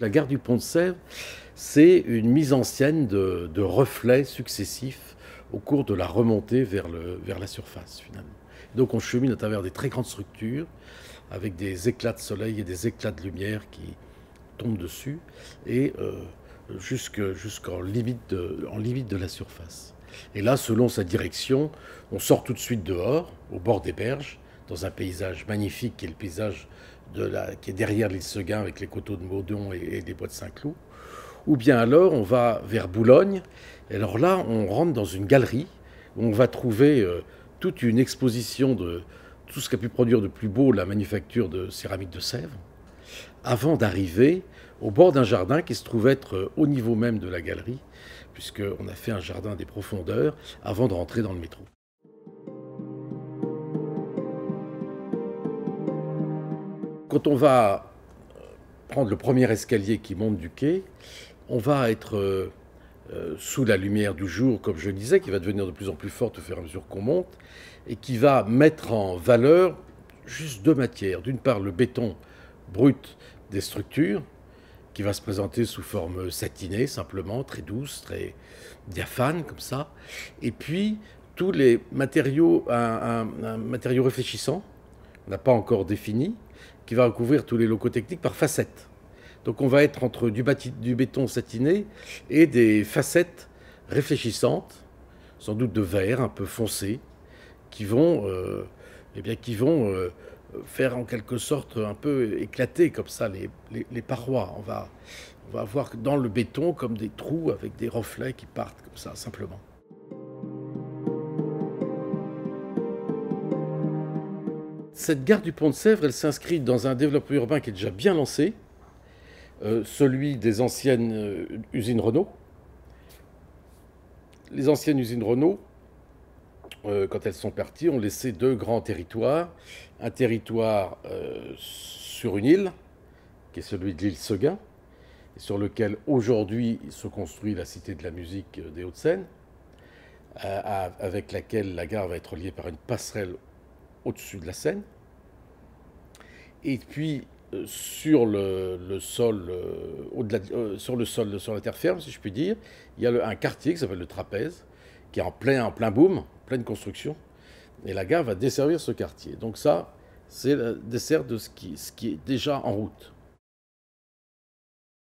La gare du Pont de Sèvres, c'est une mise en scène de, reflets successifs au cours de la remontée vers, la surface finalement. Donc on chemine à travers des très grandes structures avec des éclats de soleil et des éclats de lumière qui tombent dessus et euh, jusqu'en limite, limite de la surface. Et là, selon sa direction, on sort tout de suite dehors, au bord des berges, dans un paysage magnifique qui est le paysage qui est derrière l'île Seguin avec les coteaux de Maudon et, des bois de Saint-Cloud. Ou bien alors, on va vers Boulogne. Et alors là, on rentre dans une galerie où on va trouver euh, toute une exposition de tout ce qu'a pu produire de plus beau la manufacture de céramique de Sèvres, avant d'arriver au bord d'un jardin qui se trouve être euh, au niveau même de la galerie, puisqu'on a fait un jardin des profondeurs avant de rentrer dans le métro. Quand on va euh, prendre le premier escalier qui monte du quai, on va être euh, euh, sous la lumière du jour, comme je le disais, qui va devenir de plus en plus forte au fur et à mesure qu'on monte, et qui va mettre en valeur juste deux matières. D'une part, le béton brut des structures, qui va se présenter sous forme satinée, simplement, très douce, très diaphane, comme ça. Et puis, tous les matériaux, un, un matériau réfléchissant, n'a pas encore défini, qui va recouvrir tous les locaux techniques par facettes. Donc on va être entre du, béton satiné et des facettes réfléchissantes, sans doute de verre un peu foncé, qui vont, euh, eh bien, qui vont euh, faire en quelque sorte un peu éclater comme ça les, parois. On va, on va avoir dans le béton comme des trous avec des reflets qui partent comme ça simplement. Cette gare du pont de Sèvres, elle s'inscrit dans un développement urbain qui est déjà bien lancé, euh, celui des anciennes euh, usines Renault. Les anciennes usines Renault, euh, quand elles sont parties, ont laissé deux grands territoires. Un territoire sur une île, qui est celui de l'île Seguin, et sur lequel aujourd'hui se construit la Cité de la musique des Hauts-de-Seine, avec laquelle la gare va être liée par une passerelle au-dessus de la Seine. Et puis, euh, sur le, sol, euh, euh, sur le sol, sur la terre ferme, si je puis dire, il y a un quartier qui s'appelle le Trapèze, qui est en plein, en plein boom, pleine construction. Et la gare va desservir ce quartier. Donc ça, c'est le dessert de ce qui est déjà en route.